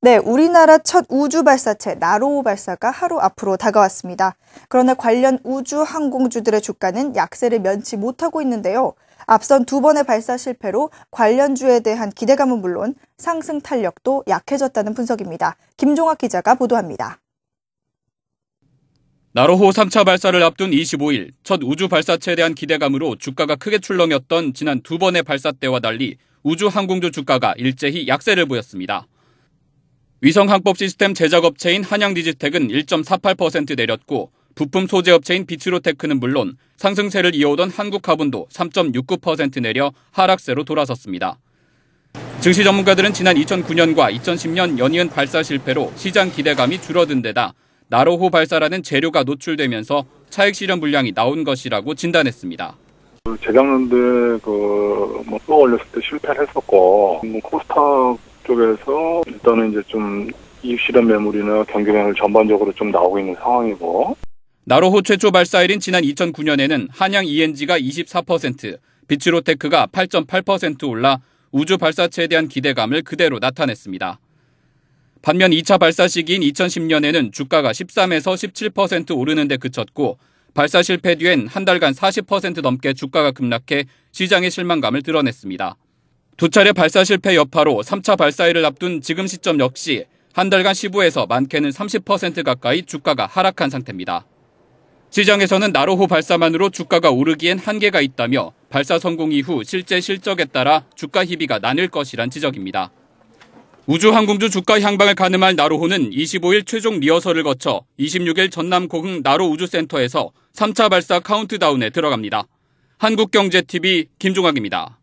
네, 우리나라 첫 우주 발사체 나로호 발사가 하루 앞으로 다가왔습니다. 그러나 관련 우주 항공주들의 주가는 약세를 면치 못하고 있는데요. 앞선 두 번의 발사 실패로 관련주에 대한 기대감은 물론 상승 탄력도 약해졌다는 분석입니다. 김종학 기자가 보도합니다. 나로호 3차 발사를 앞둔 25일 첫 우주 발사체에 대한 기대감으로 주가가 크게 출렁였던 지난 두 번의 발사 때와 달리 우주 항공주 주가가 일제히 약세를 보였습니다. 위성항법 시스템 제작업체인 한양디지텍은 1.48% 내렸고 부품 소재업체인 비츠로테크는 물론 상승세를 이어오던 한국화분도 3.69% 내려 하락세로 돌아섰습니다. 증시 전문가들은 지난 2009년과 2010년 연이은 발사 실패로 시장 기대감이 줄어든 데다 나로호 발사라는 재료가 노출되면서 차액 실현 물량이 나온 것이라고 진단했습니다. 재작년도에 그뭐 올렸을 때 실패를 했었고 뭐 코스닥 쪽에서 일단은 이제 좀 이입 실현 매물이나 경기량을 전반적으로 좀 나오고 있는 상황이고. 나로호 최초 발사일인 지난 2009년에는 한양 ENG가 24%, 비츠로테크가 8.8% 올라 우주 발사체에 대한 기대감을 그대로 나타냈습니다. 반면 2차 발사 시기인 2010년에는 주가가 13에서 17% 오르는데 그쳤고 발사 실패 뒤엔 한 달간 40% 넘게 주가가 급락해 시장의 실망감을 드러냈습니다. 두 차례 발사 실패 여파로 3차 발사일을 앞둔 지금 시점 역시 한 달간 시부에서 많게는 30% 가까이 주가가 하락한 상태입니다. 시장에서는 나로호 발사만으로 주가가 오르기엔 한계가 있다며 발사 성공 이후 실제 실적에 따라 주가 희비가 나뉠 것이란 지적입니다. 우주항공주 주가 향방을 가늠할 나로호는 25일 최종 리허설을 거쳐 26일 전남 고흥 나로 우주센터에서 3차 발사 카운트다운에 들어갑니다. 한국경제TV 김종학입니다.